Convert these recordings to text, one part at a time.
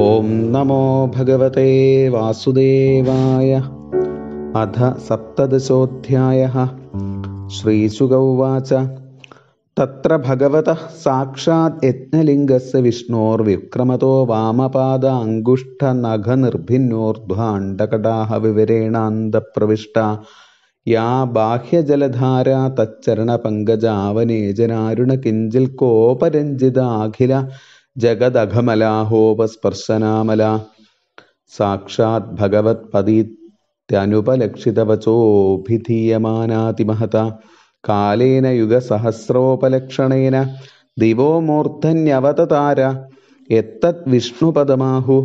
ഓം നമോ ഭഗവതേ വാസുദേവായ അധ സപ്തദശോധ്യായ ശ്രീശുഗൗവാച തത്ര ഭഗവത സാക്ഷാത് യജ്ഞലിംഗസ് വിഷ്ണോർവിക്രമതോ വാമപാദ അങ്കുഷ്ഠ നഖനിർഭിന്നോർധ്വാണ്ടകടാഹ വിവരേണാന്തപ്രവിഷ്ട യാ ബാഹ്യജലധാര തച്ചരണ പങ്കജാവനേജനാരുണ കിഞ്ചിൽ കോപരഞ്ജിത അഖില ജഗദഘമലാഹോപസ്പർശനാമല സാക്ഷാത് ഭഗവത് പതീത്യനുപലക്ഷിതവചോഭിധീയമാനാതിമഹത കാലേന യുഗസഹസ്രോപലക്ഷണേന ദിവോ മൂർധന്യവതതാര എത്തത് വിഷ്ണുപദമാഹു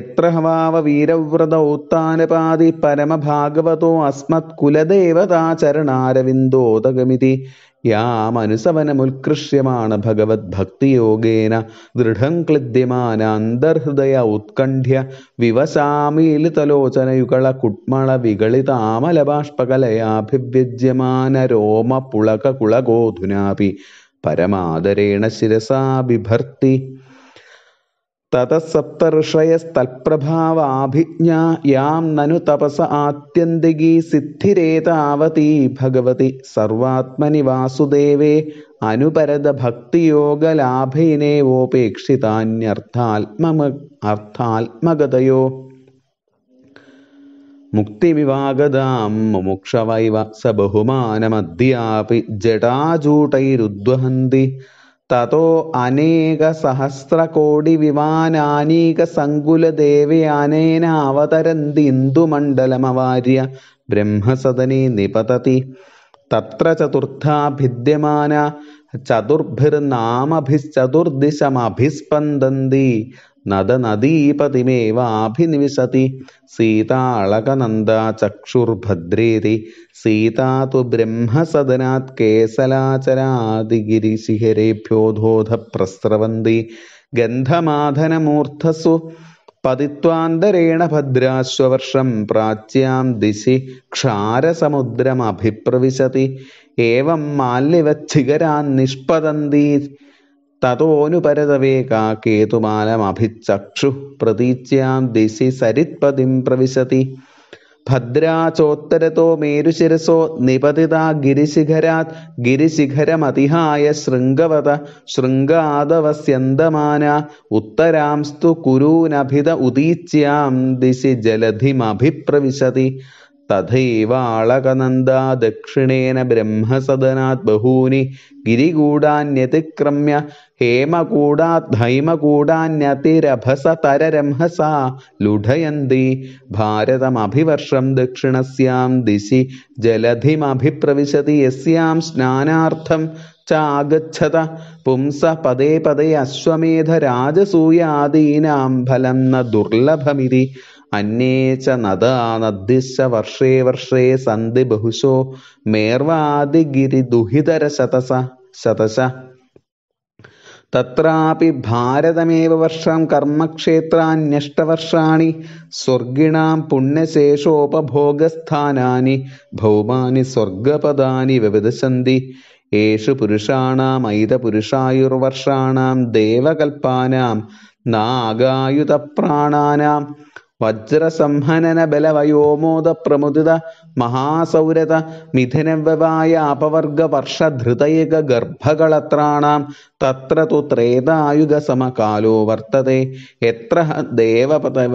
എത്ര ഹവാവ വീരവ്രത ഉത്താനപാതി പരമഭാഗവതോ അസ്മത് കുലദേവതാചരണാരവിന്ദോദഗമിതി യാമനുസവനമുത്കൃഷ്യമാണ് ഭഗവത് ഭക്തിയോഗേന ദൃഢം ക്ലിദ്യമാന അന്തർഹൃദയ ഉത്കണ്ഠ്യ വിവസാമീലിതലോചനയുകള കുട്മള വികളിതാമല ബാഷ്പകലയാഭിവ്യജ്യമാന രോമ പുളക കുളഗോധുനാപി പരമാദരേണ ശിരസാ ബിഭർത്തി തതസപ്തഋഷയസ്തൽപ്രഭാവാഭിജ്ഞാ തപസ ആത്യന്തികീ സിദ്ധിരേതാവതീ ഭഗവതി സർവാത്മനി വാസുദേവേ അനുപരത ഭക്തിയോഗലാഭേനേവോപേക്ഷിതാന്യർത്ഥാത്മ അർത്ഥാത്മകതയോ മുക്തിവിവാഗതാം മുമുക്ഷവൈവ സ ബഹുമാനമദ്യാപി ജടാജൂട്ടൈരുദ്വഹന്തി തതോ അനേക സഹസ്രകോടി വിമാനാനീക സങ്കുലദേവയാനേന അവതരന്തി ഇന്ദുമണ്ഡലമവാര്യ ബ്രഹ്മസദനെ നിപതതി തത്ര ചതുർത്ഥാ ഭിദ്യമാന ചതുർഭിർനാമഭിശ്ചതുർദിശമഭിസ്പന്ദന്തി നദനദീപതിമേവാഭിനിവിശതി സീതാളകനന്ദ ചക്ഷുർഭദ്രേതി സീതാ തു ബ്രഹ്മസദനാത് കേസലാചരാതിഗിരിശിഖരേഭ്യോധോധ പ്രസ്രവന്തി ഗന്ധമാധനമൂർധസു പതിത്വാന്തരേണ ഭദ്രാശ്വവർഷം പ്രാച്യാം ദിശി ക്ഷാരസമുദ്രമഭിപ്രവിശതി ഏവം മാല്യവച്ചികരാൻ നിഷ്പതന്തി തതോനുപരതവേ പ്രതീച്യാം ദിശി സരിത്പതിം പ്രവിശതി ഭദ്രാചോത്തരതോ മേരുശിരസോ നിപതിത ഗിരിശിഖരാത് ഗിരിശിഖരമതിഹായ ശൃംഗവത ശൃംഗാദവസ്യന്തമാന ഉത്തരാംസ്തു കുരൂനഭിത ഉദീച്യാം ദിശി ജലധിമഭിപ്രവിശതി തഥൈവാളകനന്ദാ ദക്ഷിണേന ബ്രഹ്മസദനാത് ബഹൂനി ഗിരികൂടാന്യതിക്രമ്യ ഹേമകൂടാത് ഹൈമകൂടാന്യതിരഭസതരരംഹസാ ലുഢയന്തി ഭാരതമഭിവർഷം ദക്ഷിണസ്യാം ദിശി ജലധിമഭിപ്രവിശതി യസ്യാം സ്നാനാർത്ഥം ചാഗച്ഛത പുംസ പദേ പദേ അശ്വമേധ രാജസൂയാദീനാം ഫലം ന ദുർലഭമിതി അന്യേച്ച നദാനദ്ദിശ വർഷേ വർഷേ സന്ധി ബഹുശോ മേർവാദിഗിരി ദുഹിതര ശതസ ശതശ തത്രാപി ഭാരതമേവ വർഷം കർമ്മക്ഷേത്രാന്യഷ്ടവർഷാണി സ്വർഗിണാം പുണ്യശേഷോപഭോഗസ്ഥാനാനി ഭൗമാനി സ്വർഗപദാനി വ്യവദശന്തി യേഷു പുരുഷാണാം ഐതപുരുഷായുർവർഷാണാം ദേവകൽപ്പാനാം നാഗായുധപ്രാണാനാം വജ്രസംഹനന ബല വയോമോദ പ്രമുദിത മഹാസൗരത മിഥനവ്യവായ അപവർഗ വർഷ ധൃതയുഗ ഗർഭകളത്രാണാം തത്ര തു ത്രേതായുഗ സമകാലോ വർത്തതേ എത്ര ദേവപദവ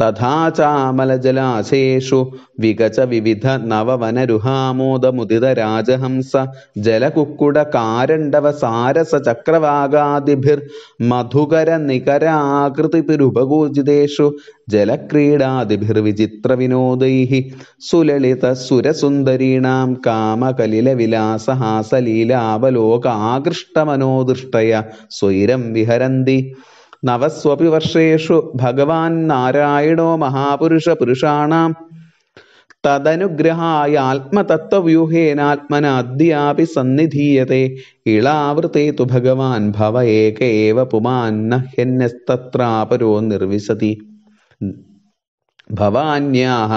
തഥാ ചാമലജലാശേഷു വികച വിവിധ നവവനരുഹാമോദമുദിത രാജഹംസ ജലകുക്കുട കാരണ്ടവ സാരസ ചക്രവാഗാദിഭിർ മധുകര നികരാകൃതിഭിരുപകൂജിതേഷു ജലക്രീഡാദിഭിർ വിചിത്ര വിനോദൈ സുലളിത സുരസുന്ദരീണാം കാമകലില വിലാസഹാസലീലാവലോക ആകൃഷ്ടമനോദൃഷ്ടയ സ്വൈരം വിഹരന്തി നവസ്വപി വർഷേഷു ഭഗവാൻ നാരായണോ മഹാപുരുഷ പുരുഷാണാം തദനുഗ്രഹായ ആത്മതത്വവ്യൂഹേനാത്മനാദ്യാപി സന്നിധീയത്തെ ഇളാവൃത്തേ തു ഭഗവാൻ ഭവ ഏക ഏവ പുമാൻ നഹ്യന്യസ്തത്രാപരോ നിർവിശതി ഭവാന്യാഹ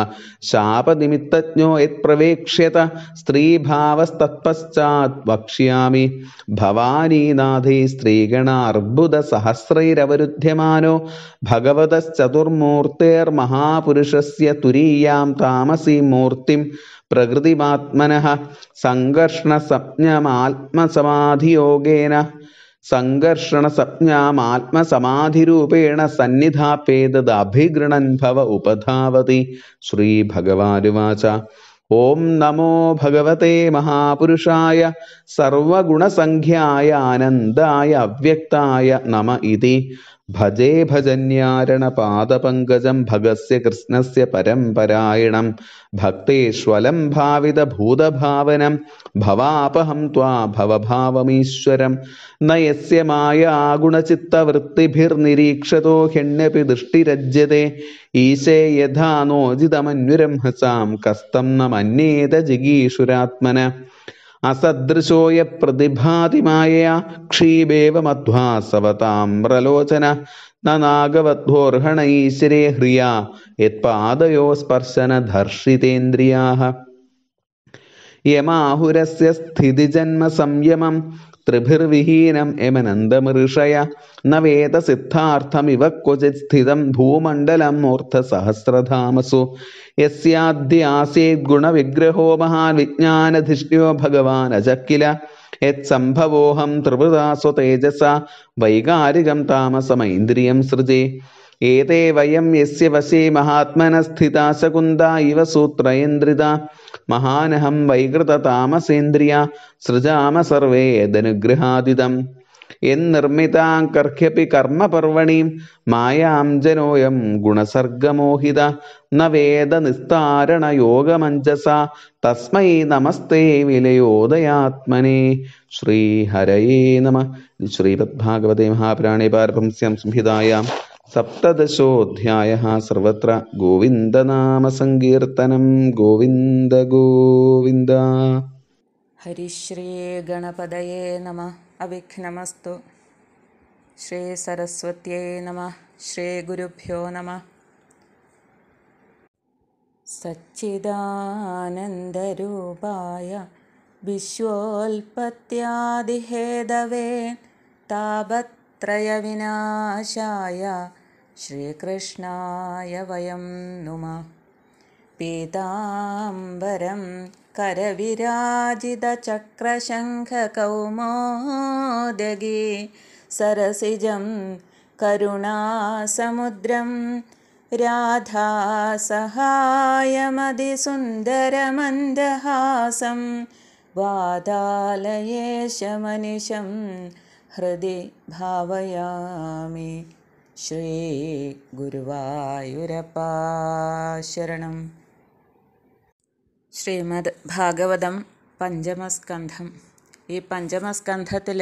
ശാപനിമിത്തജ്ഞോ യത് പ്രവേക്ഷ്യത സ്ത്രീഭാവസ്തത്പശ്ചാത് വക്ഷ്യാമി ഭവാനീനാഥൈ ഭഗവതശ്ചതുർമൂർത്തേർ ഭഗവതശ്ചതുർമൂർത്തേർമഹാപുരുഷസ്യ തുരീയാം താമസീ മൂർത്തിം പ്രകൃതിമാത്മനഃ സംഘർഷണസപ്ഞമാത്മസമാധിയോഗേന സംഘർഷണ സംഘർഷണസപ്ഞാമാത്മസമാധിരൂപേണ സന്നിധാപേതദഭിഗൃണൻ ഭവ ഉപധാവതി ഭഗവാനുവാച ഓം നമോ ഭഗവതേ മഹാപുരുഷായ സർവഗുണസംഖ്യായ ആനന്ദായ അവ്യക്തായ നമ ഇതി ഭജേ ഭജന്യാരണപാദപങ്കജം ഭഗസ്യ കൃഷ്ണസ്യ പരമ്പരായണം ഭക്തേഷ്വലം ഭാവിത ഭൂതഭാവനം ഭവാപഹം ത്വാ ഭവഭാവമീശ്വരം നയസ്യ മായാഗുണചിത്തവൃത്തിഭിർനിരീക്ഷതോ ഹ്യണ്യപി ദൃഷ്ടിരജ്യത്തെ ഈശേ യഥാ നോജിതമന്യുരംഹസാം കസ്തം ന മന്യേത ജിഗീഷുരാത്മന അസദൃശോയ പ്രതിഭാതിമായ ക്ഷീപേവ മധ്വാസവതാമ്രലോചന നാഗവദ്ഭോർഹണൈശ്വരേ ഹ്രിയ യത്പാദയോ സ്പർശന ധർഷിതേന്ദ്രിയാ യമാഹുരസ്യ സ്ഥിതിജന്മ സംയമം ത്രിഭിർവിഹീനം എമനന്ദമൃഷയ നവേത സിദ്ധാർത്ഥം ഇവ ക്വചിത് സ്ഥിതം ഭൂമണ്ഡലം സഹസ്രധാമസു യസ്യാദ്യാസീത് ഗുണവിഗ്രഹോ മഹാൻ വിജ്ഞാനധിഷ്ഠ്യോ ഭഗവാൻ അജക്കില യത് സംഭവോഹം ത്രിപുരാസു തേജസ വൈകാരികം താമസമൈന്ദ്രിയം സൃജേ ഏതേ വയം യസ്യ വശേ മഹാത്മന സ്ഥിതാ ശകുന്ത ഇവ സൂത്രയന്ത്രിത മഹാനഹം വൈകൃത താമസേന്ദ്രിയ സൃജാമ സർവേ ധനുഗൃഹാതിതം എന്നിർമ്മിതാങ്കർഹ്യപി കർമ്മപർവണീം മായാം ജനോയം ഗുണസർഗമോഹിത ന വേദ നിസ്താരണ യോഗമഞ്ജസ തസ്മൈ നമസ്തേ വിലയോദയാത്മനേ ശ്രീഹരയേ നമ ശ്രീപദ്ഭാഗവതേ മഹാപുരാണേ പാരഭംസ്യം സംഹിതായാം सप्तदशोऽध्यायः सर्वत्र गोविन्दनामसङ्कीर्तनं गोविन्द गोविन्द हरिश्रीये गणपदये नमः अविघ्नमस्तु श्रीसरस्वत्यै नमः श्रीगुरुभ्यो नमः सच्चिदानन्दरूपाय विश्वोल्पत्यादिहेदवे तापत्रयविनाशाय श्रीकृष्णाय वयं नुम पीताम्बरं करविराजितचक्रशङ्खकौमोदगी सरसिजं करुणासमुद्रं राधासहायमधिसुन्दरमन्दहासं वातालयेशमनिशं हृदि भावयामि ശ്രീ ഗുരുവായൂരപ്പാശരണം ശ്രീമദ് ഭാഗവതം പഞ്ചമസ്കന്ധം ഈ പഞ്ചമസ്കന്ധത്തിൽ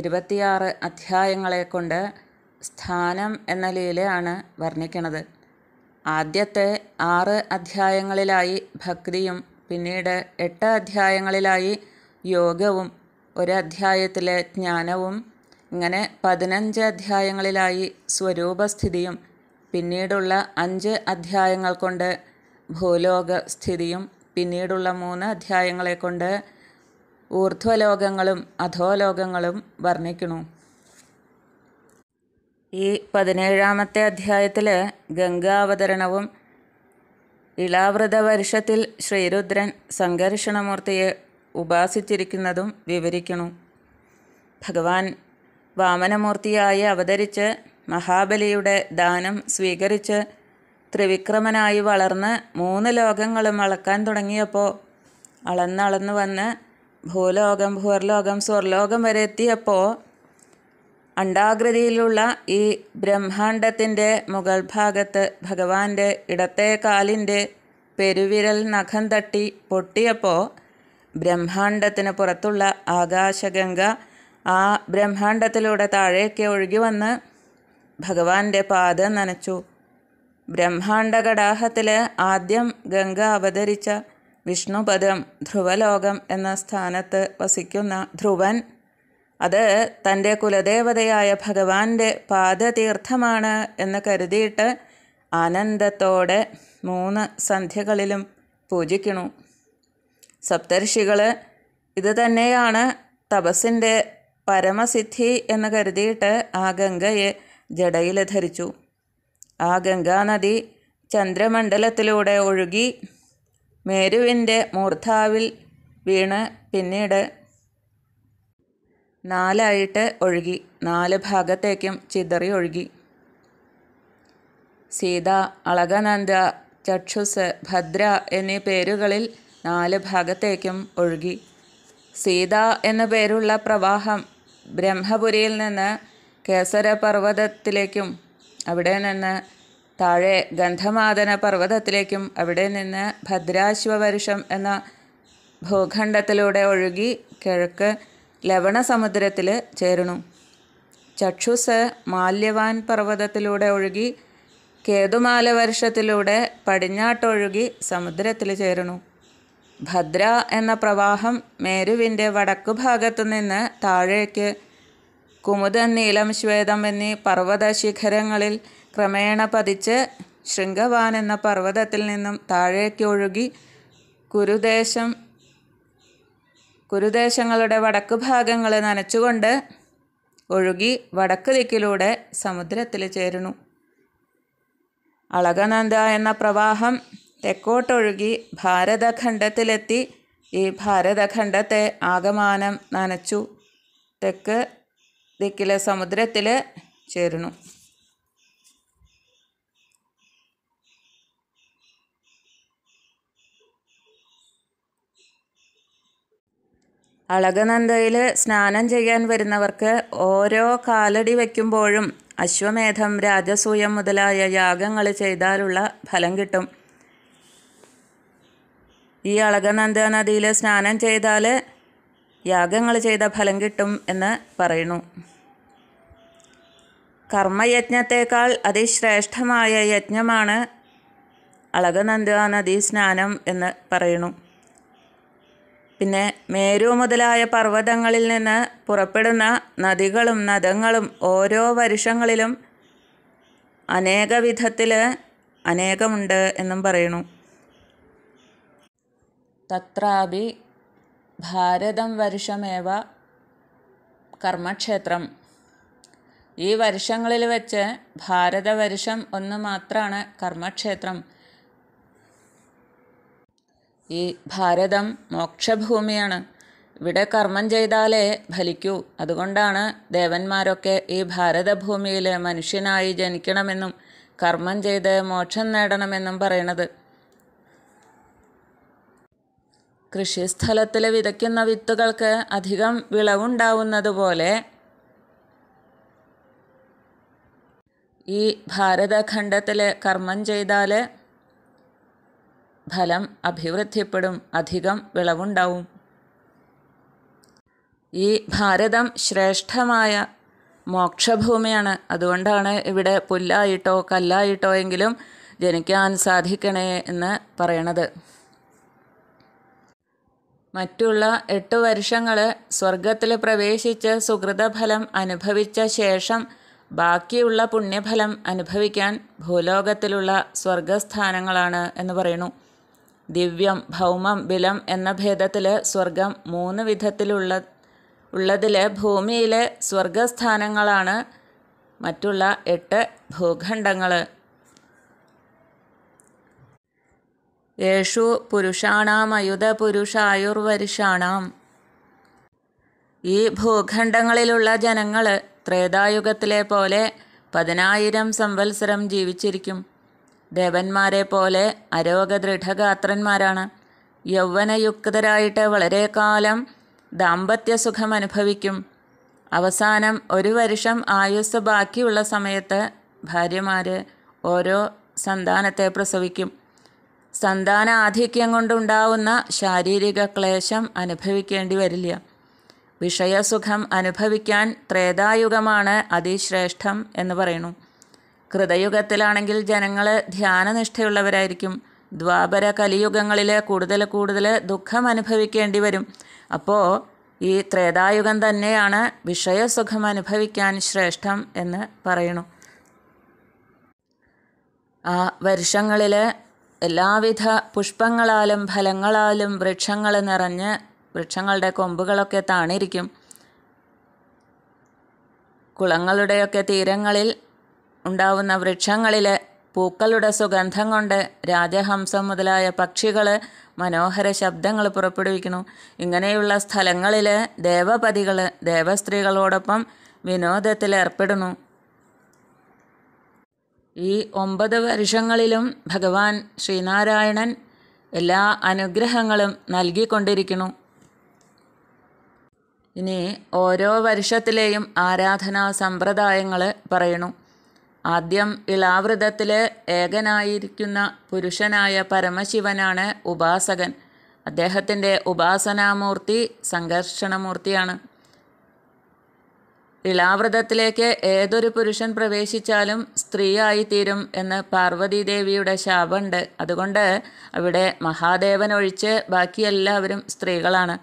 ഇരുപത്തിയാറ് അധ്യായങ്ങളെ കൊണ്ട് സ്ഥാനം എന്ന ലീലയാണ് വർണ്ണിക്കുന്നത് ആദ്യത്തെ ആറ് അധ്യായങ്ങളിലായി ഭക്തിയും പിന്നീട് എട്ട് അധ്യായങ്ങളിലായി യോഗവും ഒരു അധ്യായത്തിലെ ജ്ഞാനവും ഇങ്ങനെ പതിനഞ്ച് അധ്യായങ്ങളിലായി സ്വരൂപസ്ഥിതിയും പിന്നീടുള്ള അഞ്ച് അധ്യായങ്ങൾ കൊണ്ട് ഭൂലോക സ്ഥിതിയും പിന്നീടുള്ള മൂന്ന് അധ്യായങ്ങളെ കൊണ്ട് ഊർധ്വലോകങ്ങളും അധോലോകങ്ങളും വർണ്ണിക്കുന്നു ഈ പതിനേഴാമത്തെ അധ്യായത്തിൽ ഗംഗാവതരണവും ഇളാവൃത വർഷത്തിൽ ശ്രീരുദ്രൻ സങ്കർഷണമൂർത്തിയെ ഉപാസിച്ചിരിക്കുന്നതും വിവരിക്കുന്നു ഭഗവാൻ വാമനമൂർത്തിയായി അവതരിച്ച് മഹാബലിയുടെ ദാനം സ്വീകരിച്ച് ത്രിവിക്രമനായി വളർന്ന് മൂന്ന് ലോകങ്ങളും അളക്കാൻ തുടങ്ങിയപ്പോൾ അളന്നളന്ന് വന്ന് ഭൂലോകം ഭൂർലോകം സ്വർലോകം വരെ എത്തിയപ്പോൾ അണ്ടാകൃതിയിലുള്ള ഈ ബ്രഹ്മാണ്ടത്തിൻ്റെ മുഗൾ ഭാഗത്ത് ഭഗവാന്റെ ഇടത്തെ കാലിൻ്റെ പെരുവിരൽ നഖം തട്ടി പൊട്ടിയപ്പോൾ ബ്രഹ്മാണ്ടത്തിന് പുറത്തുള്ള ആകാശഗംഗ ആ ബ്രഹ്മാണ്ടത്തിലൂടെ താഴേക്ക് ഒഴുകി വന്ന് ഭഗവാന്റെ പാദം നനച്ചു ബ്രഹ്മാണ്ട കടാഹത്തിൽ ആദ്യം ഗംഗ അവതരിച്ച വിഷ്ണുപദം ധ്രുവലോകം എന്ന സ്ഥാനത്ത് വസിക്കുന്ന ധ്രുവൻ അത് തൻ്റെ കുലദേവതയായ ഭഗവാന്റെ പാദതീർത്ഥമാണ് എന്ന് കരുതിയിട്ട് ആനന്ദത്തോടെ മൂന്ന് സന്ധ്യകളിലും പൂജിക്കണു സപ്തർഷികൾ ഇത് തന്നെയാണ് തപസ്സിൻ്റെ പരമസിദ്ധി എന്ന് കരുതിയിട്ട് ആ ഗംഗയെ ജടയിൽ ധരിച്ചു ആ ഗംഗാനദി ചന്ദ്രമണ്ഡലത്തിലൂടെ ഒഴുകി മേരുവിൻ്റെ മൂർധാവിൽ വീണ് പിന്നീട് നാലായിട്ട് ഒഴുകി നാല് ഭാഗത്തേക്കും ചിതറി ഒഴുകി സീത അളകനന്ദ ചക്ഷുസ് ഭദ്ര എന്നീ പേരുകളിൽ നാല് ഭാഗത്തേക്കും ഒഴുകി സീത എന്ന പേരുള്ള പ്രവാഹം ബ്രഹ്മപുരിയിൽ നിന്ന് കേസരപർവ്വതത്തിലേക്കും അവിടെ നിന്ന് താഴെ ഗന്ധമാദന പർവ്വതത്തിലേക്കും അവിടെ നിന്ന് ഭദ്രാശ്വപരുഷം എന്ന ഭൂഖണ്ഡത്തിലൂടെ ഒഴുകി കിഴക്ക് ലവണസമുദ്രത്തിൽ ചേരുന്നു ചക്ഷുസ് മാല്യവാൻ പർവ്വതത്തിലൂടെ ഒഴുകി കേതുമാല വർഷത്തിലൂടെ പടിഞ്ഞാട്ടൊഴുകി സമുദ്രത്തിൽ ചേരുന്നു ഭദ്ര എന്ന പ്രവാഹം മേരുവിൻ്റെ ഭാഗത്തു നിന്ന് താഴേക്ക് കുമുദ നീലം ശ്വേതം എന്നീ പർവ്വത ശിഖരങ്ങളിൽ ക്രമേണ പതിച്ച് ശൃംഗവാൻ എന്ന പർവ്വതത്തിൽ നിന്നും താഴേക്ക് ഒഴുകി കുരുദേശം കുരുദേശങ്ങളുടെ ഭാഗങ്ങളെ നനച്ചുകൊണ്ട് ഒഴുകി വടക്ക് ദിക്കിലൂടെ സമുദ്രത്തിൽ ചേരുന്നു അളകനന്ദ എന്ന പ്രവാഹം തെക്കോട്ടൊഴുകി ഭാരതഖണ്ഡത്തിലെത്തി ഈ ഭാരതഖണ്ഡത്തെ ആകമാനം നനച്ചു തെക്ക് ദിക്കിലെ സമുദ്രത്തിൽ ചേരുന്നു അളകനന്ദയിൽ സ്നാനം ചെയ്യാൻ വരുന്നവർക്ക് ഓരോ കാലടി വയ്ക്കുമ്പോഴും അശ്വമേധം രാജസൂയം മുതലായ യാഗങ്ങൾ ചെയ്താലുള്ള ഫലം കിട്ടും ഈ അളകനന്ദ നദിയിൽ സ്നാനം ചെയ്താൽ യാഗങ്ങൾ ചെയ്ത ഫലം കിട്ടും എന്ന് പറയുന്നു കർമ്മയജ്ഞത്തേക്കാൾ അതിശ്രേഷ്ഠമായ യജ്ഞമാണ് അളകനന്ദ നദീ സ്നാനം എന്ന് പറയുന്നു പിന്നെ മേരു മുതലായ പർവ്വതങ്ങളിൽ നിന്ന് പുറപ്പെടുന്ന നദികളും നദങ്ങളും ഓരോ വർഷങ്ങളിലും അനേക വിധത്തിൽ അനേകമുണ്ട് എന്നും പറയുന്നു തത്രാപി ഭാരതം വർഷമേവ കർമ്മക്ഷേത്രം ഈ വർഷങ്ങളിൽ വെച്ച് ഭാരതവർഷം ഒന്ന് മാത്രമാണ് കർമ്മക്ഷേത്രം ഈ ഭാരതം മോക്ഷഭൂമിയാണ് ഇവിടെ കർമ്മം ചെയ്താലേ ഫലിക്കൂ അതുകൊണ്ടാണ് ദേവന്മാരൊക്കെ ഈ ഭാരതഭൂമിയിൽ മനുഷ്യനായി ജനിക്കണമെന്നും കർമ്മം ചെയ്ത് മോക്ഷം നേടണമെന്നും പറയണത് കൃഷിസ്ഥലത്തിൽ വിതയ്ക്കുന്ന വിത്തുകൾക്ക് അധികം വിളവുണ്ടാവുന്നതുപോലെ ഈ ഭാരതഖണ്ഡത്തിൽ കർമ്മം ചെയ്താൽ ഫലം അഭിവൃദ്ധിപ്പെടും അധികം വിളവുണ്ടാവും ഈ ഭാരതം ശ്രേഷ്ഠമായ മോക്ഷഭൂമിയാണ് അതുകൊണ്ടാണ് ഇവിടെ പുല്ലായിട്ടോ കല്ലായിട്ടോ എങ്കിലും ജനിക്കാൻ സാധിക്കണേ എന്ന് പറയണത് മറ്റുള്ള എട്ട് വർഷങ്ങൾ സ്വർഗത്തിൽ പ്രവേശിച്ച് സുഹൃതഫലം അനുഭവിച്ച ശേഷം ബാക്കിയുള്ള പുണ്യഫലം അനുഭവിക്കാൻ ഭൂലോകത്തിലുള്ള സ്വർഗസ്ഥാനങ്ങളാണ് എന്ന് പറയുന്നു ദിവ്യം ഭൗമം ബിലം എന്ന ഭേദത്തിൽ സ്വർഗം മൂന്ന് വിധത്തിലുള്ള ഉള്ളതിൽ ഭൂമിയിലെ സ്വർഗസ്ഥാനങ്ങളാണ് മറ്റുള്ള എട്ട് ഭൂഖണ്ഡങ്ങൾ യേഷു പുരുഷാണാമയുധപുരുഷായുർവരുഷാണാം ഈ ഭൂഖണ്ഡങ്ങളിലുള്ള ജനങ്ങൾ ത്രേതായുഗത്തിലെ പോലെ പതിനായിരം സംവത്സരം ജീവിച്ചിരിക്കും ദേവന്മാരെ പോലെ അരോഗദൃഢഗാത്രന്മാരാണ് യൗവനയുക്തരായിട്ട് വളരെ കാലം ദാമ്പത്യസുഖം അനുഭവിക്കും അവസാനം ഒരു വർഷം ആയുസ് ബാക്കിയുള്ള സമയത്ത് ഭാര്യമാർ ഓരോ സന്താനത്തെ പ്രസവിക്കും സന്താന ആധിക്യം കൊണ്ടുണ്ടാവുന്ന ശാരീരിക ക്ലേശം അനുഭവിക്കേണ്ടി വരില്ല വിഷയസുഖം അനുഭവിക്കാൻ ത്രേതായുഗമാണ് അതിശ്രേഷ്ഠം എന്ന് പറയുന്നു കൃതയുഗത്തിലാണെങ്കിൽ ജനങ്ങൾ ധ്യാനനിഷ്ഠയുള്ളവരായിരിക്കും ദ്വാപര കലിയുഗങ്ങളിൽ കൂടുതൽ കൂടുതൽ ദുഃഖം അനുഭവിക്കേണ്ടി വരും അപ്പോൾ ഈ ത്രേതായുഗം തന്നെയാണ് വിഷയസുഖം അനുഭവിക്കാൻ ശ്രേഷ്ഠം എന്ന് പറയുന്നു ആ വർഷങ്ങളിൽ എല്ലാവിധ പുഷ്പങ്ങളാലും ഫലങ്ങളാലും വൃക്ഷങ്ങൾ നിറഞ്ഞ് വൃക്ഷങ്ങളുടെ കൊമ്പുകളൊക്കെ താണിരിക്കും കുളങ്ങളുടെയൊക്കെ തീരങ്ങളിൽ ഉണ്ടാവുന്ന വൃക്ഷങ്ങളിലെ പൂക്കളുടെ സുഗന്ധം കൊണ്ട് രാജഹംസം മുതലായ പക്ഷികൾ മനോഹര ശബ്ദങ്ങൾ പുറപ്പെടുവിക്കുന്നു ഇങ്ങനെയുള്ള സ്ഥലങ്ങളിൽ ദേവപതികൾ ദേവസ്ത്രീകളോടൊപ്പം വിനോദത്തിലേർപ്പെടുന്നു ഈ ഒമ്പത് വർഷങ്ങളിലും ഭഗവാൻ ശ്രീനാരായണൻ എല്ലാ അനുഗ്രഹങ്ങളും നൽകിക്കൊണ്ടിരിക്കുന്നു ഇനി ഓരോ വർഷത്തിലെയും ആരാധനാ സമ്പ്രദായങ്ങൾ പറയണു ആദ്യം ഇളാവൃതത്തിലെ ഏകനായിരിക്കുന്ന പുരുഷനായ പരമശിവനാണ് ഉപാസകൻ അദ്ദേഹത്തിൻ്റെ ഉപാസനാമൂർത്തി സംഘർഷണമൂർത്തിയാണ് ഇളാവ്രതത്തിലേക്ക് ഏതൊരു പുരുഷൻ പ്രവേശിച്ചാലും സ്ത്രീയായിത്തീരും എന്ന് പാർവതീദേവിയുടെ ശാപമുണ്ട് അതുകൊണ്ട് അവിടെ മഹാദേവൻ ഒഴിച്ച് ബാക്കി എല്ലാവരും സ്ത്രീകളാണ്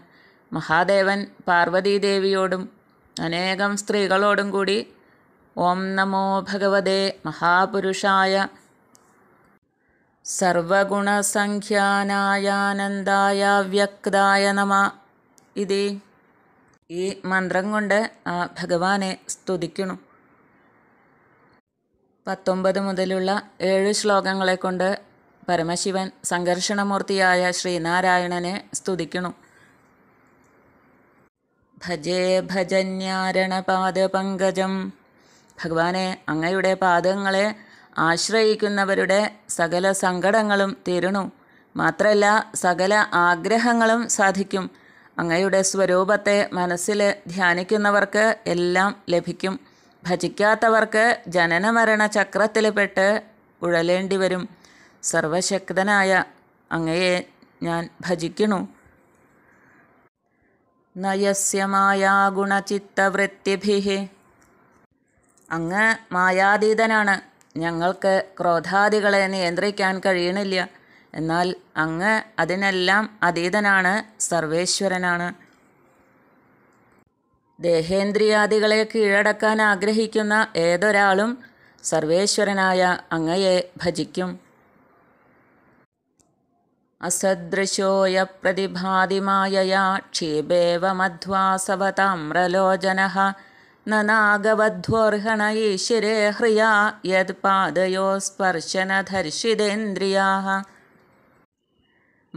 മഹാദേവൻ പാർവതീദേവിയോടും അനേകം സ്ത്രീകളോടും കൂടി ഓം നമോ ഭഗവതേ മഹാപുരുഷായ സർവഗുണസംഖ്യാനായാനന്ദായ വ്യക്തായ നമ ഇതി ഈ മന്ത്രം കൊണ്ട് ആ ഭഗവാനെ സ്തുതിക്കണം പത്തൊമ്പത് മുതലുള്ള ഏഴ് ശ്ലോകങ്ങളെ കൊണ്ട് പരമശിവൻ സംഘർഷണമൂർത്തിയായ ശ്രീനാരായണനെ സ്തുതിക്കണം ഭജേ ഭജന്യാരണപാദപങ്കജം ഭഗവാനെ അങ്ങയുടെ പാദങ്ങളെ ആശ്രയിക്കുന്നവരുടെ സകല സങ്കടങ്ങളും തീരണു മാത്രമല്ല സകല ആഗ്രഹങ്ങളും സാധിക്കും അങ്ങയുടെ സ്വരൂപത്തെ മനസ്സിൽ ധ്യാനിക്കുന്നവർക്ക് എല്ലാം ലഭിക്കും ഭജിക്കാത്തവർക്ക് ജനനമരണ ചക്രത്തിൽപ്പെട്ട് ഉഴലേണ്ടി വരും സർവശക്തനായ അങ്ങയെ ഞാൻ ഭജിക്കണു നയസ്യ ഗുണചിത്തവൃത്തിഭി അങ്ങ് മായാതീതനാണ് ഞങ്ങൾക്ക് ക്രോധാദികളെ നിയന്ത്രിക്കാൻ കഴിയണില്ല എന്നാൽ അങ്ങ് അതിനെല്ലാം അതീതനാണ് സർവേശ്വരനാണ് ദേഹേന്ദ്രിയാദികളെ കീഴടക്കാൻ ആഗ്രഹിക്കുന്ന ഏതൊരാളും സർവേശ്വരനായ അങ്ങയെ ഭജിക്കും അസദൃശോയ പ്രതിഭാതിമായയാ ക്ഷീപേവമധ്വാസവതാമ്രലോചന നനാഗവധ്വോർഹണ ഈശ്വരേ പാദയോ സ്പർശന സ്പർശനധർഷിതേന്ദ്രിയാ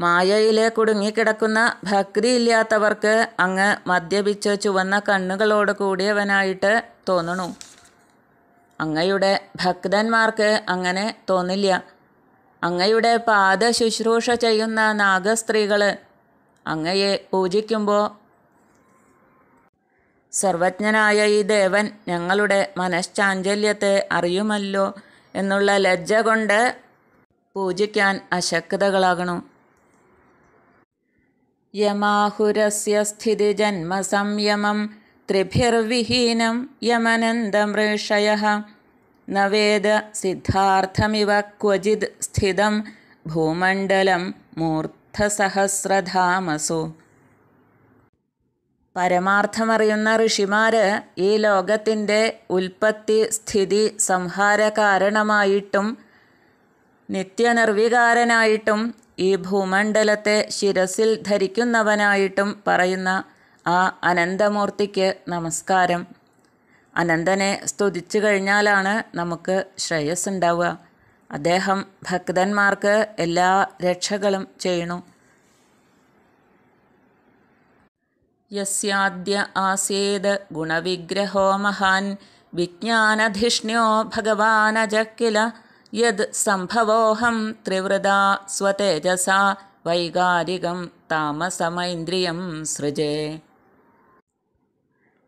മായയിലെ കുടുങ്ങിക്കിടക്കുന്ന ഭക്തിയില്ലാത്തവർക്ക് അങ്ങ് മദ്യപിച്ച് ചുവന്ന കണ്ണുകളോട് കൂടിയവനായിട്ട് തോന്നണു അങ്ങയുടെ ഭക്തന്മാർക്ക് അങ്ങനെ തോന്നില്ല അങ്ങയുടെ പാദ ശുശ്രൂഷ ചെയ്യുന്ന നാഗസ്ത്രീകൾ അങ്ങയെ പൂജിക്കുമ്പോൾ സർവജ്ഞനായ ഈ ദേവൻ ഞങ്ങളുടെ മനശ്ചാഞ്ചല്യത്തെ അറിയുമല്ലോ എന്നുള്ള ലജ്ജ കൊണ്ട് പൂജിക്കാൻ അശക്തകളാകണം യമാഹുരസ്യ സംയമം ത്രിഭിർവിഹീനം യമനന്ദമൃഷയ നവേദ സിദ്ധാർത്ഥമിവ ക്വചിത് സ്ഥിതം ഭൂമണ്ഡലം മൂർദ്ധസഹസ്രധാമസു പരമാർത്ഥമറിയുന്ന ഋഷിമാര് ഈ ലോകത്തിൻ്റെ ഉൽപ്പത്തി സ്ഥിതി സംഹാര കാരണമായിട്ടും നിത്യനിർവികാരനായിട്ടും ഈ ഭൂമണ്ഡലത്തെ ശിരസിൽ ധരിക്കുന്നവനായിട്ടും പറയുന്ന ആ അനന്തമൂർത്തിക്ക് നമസ്കാരം അനന്തനെ സ്തുതിച്ചു കഴിഞ്ഞാലാണ് നമുക്ക് ശ്രേയസ് ഉണ്ടാവുക അദ്ദേഹം ഭക്തന്മാർക്ക് എല്ലാ രക്ഷകളും ചെയ്യണു യസ്യാദ്യ ആസീത് ഗുണവിഗ്രഹോ മഹാൻ വിജ്ഞാനധിഷ്ണ്യോ ഭഗവാനജക്കില യത് സംഭവോഹം ത്രിവൃത സ്വതേജസ വൈകാരികം താമസമൈന്ദ്രിയം സൃജേ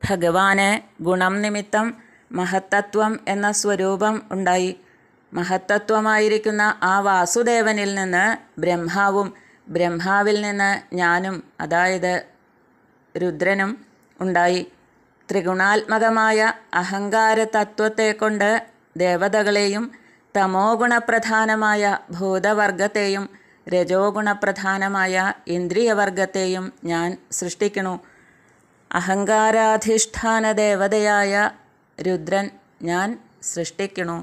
ഭഗവാന് ഗുണം നിമിത്തം മഹത്തത്വം എന്ന സ്വരൂപം ഉണ്ടായി മഹത്തത്വമായിരിക്കുന്ന ആ വാസുദേവനിൽ നിന്ന് ബ്രഹ്മാവും ബ്രഹ്മാവിൽ നിന്ന് ഞാനും അതായത് രുദ്രനും ഉണ്ടായി ത്രിഗുണാത്മകമായ അഹങ്കാര തത്വത്തെ ദേവതകളെയും तमोगुणप्रधानमाय भूतवर्गतेयं रजोगुणप्रधानमय इन्द्रियवर्गतेयं ज्ञान् सृष्टिकिणु अहङ्काराधिष्ठानदेवतया रुद्रन् ज्ञान् सृष्टिकिणु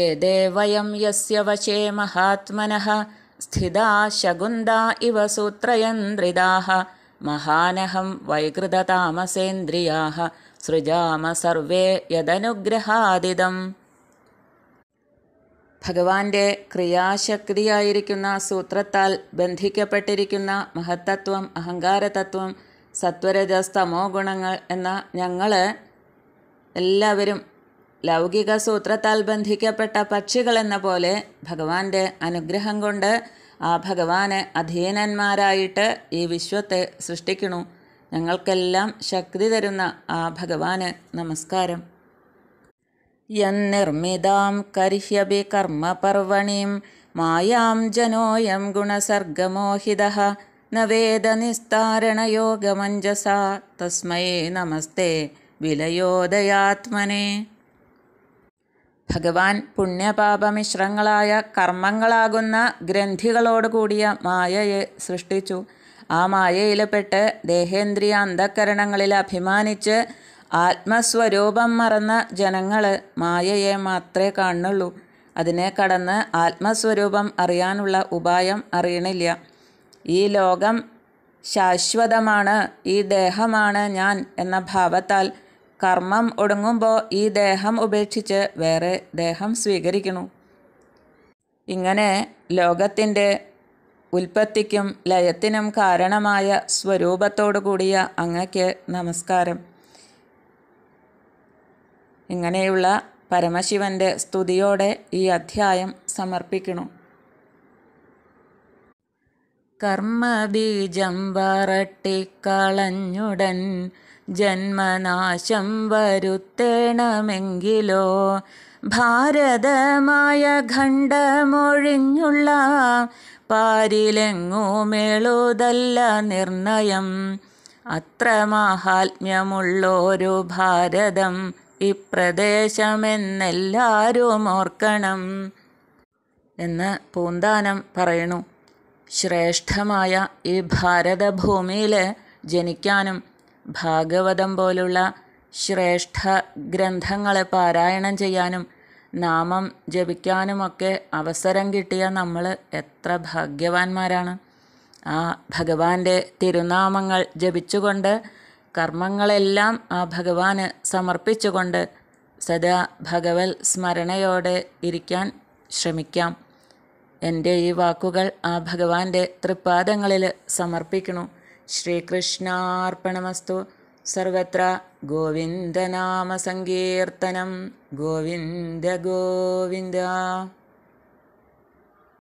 एयं यस्य वशे महात्मनः स्थिता शगुन्धा इव सूत्रयन्द्रिदाः മഹാനഹം वैकृततामसेन्द्रियाः സൃജാമ സർവേ യദനുഗ്രഹാദിതം ഭഗവാന്റെ ക്രിയാശക്തിയായിരിക്കുന്ന സൂത്രത്താൽ ബന്ധിക്കപ്പെട്ടിരിക്കുന്ന മഹത്തത്വം അഹങ്കാരതത്വം സത്വരജസ്തമോ ഗുണങ്ങൾ എന്ന ഞങ്ങൾ എല്ലാവരും ലൗകിക സൂത്രത്താൽ ബന്ധിക്കപ്പെട്ട പക്ഷികളെന്ന പോലെ ഭഗവാന്റെ അനുഗ്രഹം കൊണ്ട് ആ ഭഗവാന് അധീനന്മാരായിട്ട് ഈ വിശ്വത്തെ സൃഷ്ടിക്കണു ഞങ്ങൾക്കെല്ലാം ശക്തി തരുന്ന ആ ഭഗവാന് നമസ്കാരം യന്നിർമ്മിതാം കരിഹ്യഭി കർമ്മപർവണീം മായാം ജനോയം ഗുണസർഗമോഹിത നിസ്താരണ യോഗമഞ്ജസ തസ്മൈ നമസ്തേ വിലയോദയാത്മനേ ഭഗവാൻ പുണ്യപാപമിശ്രങ്ങളായ കർമ്മങ്ങളാകുന്ന ഗ്രന്ഥികളോടുകൂടിയ മായയെ സൃഷ്ടിച്ചു ആ മായയിൽപ്പെട്ട് ദേഹേന്ദ്രിയ അന്ധകരണങ്ങളിൽ അഭിമാനിച്ച് ആത്മസ്വരൂപം മറന്ന ജനങ്ങൾ മായയെ മാത്രമേ കാണുള്ളൂ അതിനെ കടന്ന് ആത്മസ്വരൂപം അറിയാനുള്ള ഉപായം അറിയണില്ല ഈ ലോകം ശാശ്വതമാണ് ഈ ദേഹമാണ് ഞാൻ എന്ന ഭാവത്താൽ കർമ്മം ഒടുങ്ങുമ്പോൾ ഈ ദേഹം ഉപേക്ഷിച്ച് വേറെ ദേഹം സ്വീകരിക്കണു ഇങ്ങനെ ലോകത്തിൻ്റെ ഉൽപ്പത്തിക്കും ലയത്തിനും കാരണമായ സ്വരൂപത്തോടു കൂടിയ അങ്ങയ്ക്ക് നമസ്കാരം ഇങ്ങനെയുള്ള പരമശിവൻ്റെ സ്തുതിയോടെ ഈ അധ്യായം സമർപ്പിക്കുന്നു കർമ്മബീജം വറട്ടിക്കളഞ്ഞുടൻ ജന്മനാശം വരുത്തേണമെങ്കിലോ ഭാരതമായ ഖണ്ഡമൊഴിഞ്ഞുള്ള പാരിലെങ്ങോ മേളോതല്ല നിർണയം അത്ര മാഹാത്മ്യമുള്ളോരു ഭാരതം ഇപ്രദേശമെന്നെല്ലാരും ഓർക്കണം എന്ന് പൂന്താനം പറയണു ശ്രേഷ്ഠമായ ഈ ഭാരതഭൂമിയിൽ ജനിക്കാനും ഭാഗവതം പോലുള്ള ശ്രേഷ്ഠ ഗ്രന്ഥങ്ങളെ പാരായണം ചെയ്യാനും നാമം ജപിക്കാനുമൊക്കെ അവസരം കിട്ടിയ നമ്മൾ എത്ര ഭാഗ്യവാന്മാരാണ് ആ ഭഗവാന്റെ തിരുനാമങ്ങൾ ജപിച്ചുകൊണ്ട് കർമ്മങ്ങളെല്ലാം ആ ഭഗവാന് സമർപ്പിച്ചുകൊണ്ട് സദാ ഭഗവത് സ്മരണയോടെ ഇരിക്കാൻ ശ്രമിക്കാം എൻ്റെ ഈ വാക്കുകൾ ആ ഭഗവാന്റെ തൃപ്പാദങ്ങളിൽ സമർപ്പിക്കണു श्रीकृष्णार्पणमस्तु सर्वत्र गोविन्दनामसङ्कीर्तनं गोविन्द गोविन्द